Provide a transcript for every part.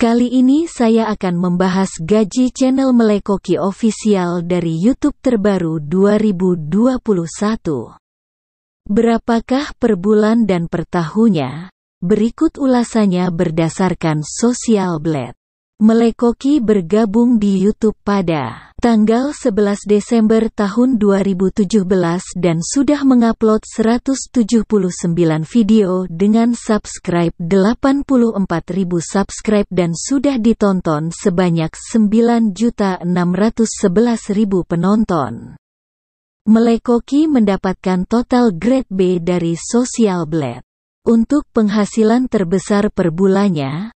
Kali ini saya akan membahas gaji channel Melekoki official dari YouTube terbaru 2021. Berapakah per bulan dan per tahunnya? Berikut ulasannya berdasarkan Social Blade. Melekoki bergabung di YouTube pada tanggal 11 Desember tahun 2017 dan sudah mengupload 179 video dengan subscribe 84.000 subscribe dan sudah ditonton sebanyak 9.611.000 penonton. Melekoki mendapatkan total grade B dari Social Blade. Untuk penghasilan terbesar per bulannya,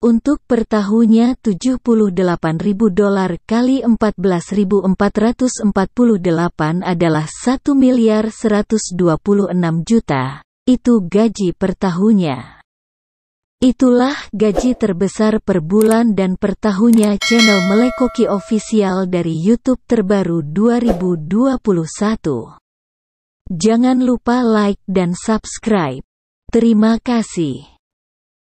Untuk per tahunnya 78.000 dolar kali 14.448 adalah 1 miliar 126 juta. Itu gaji per tahunnya. Itulah gaji terbesar per bulan dan per tahunnya channel Melekoki Official dari YouTube terbaru 2021. Jangan lupa like dan subscribe. Terima kasih.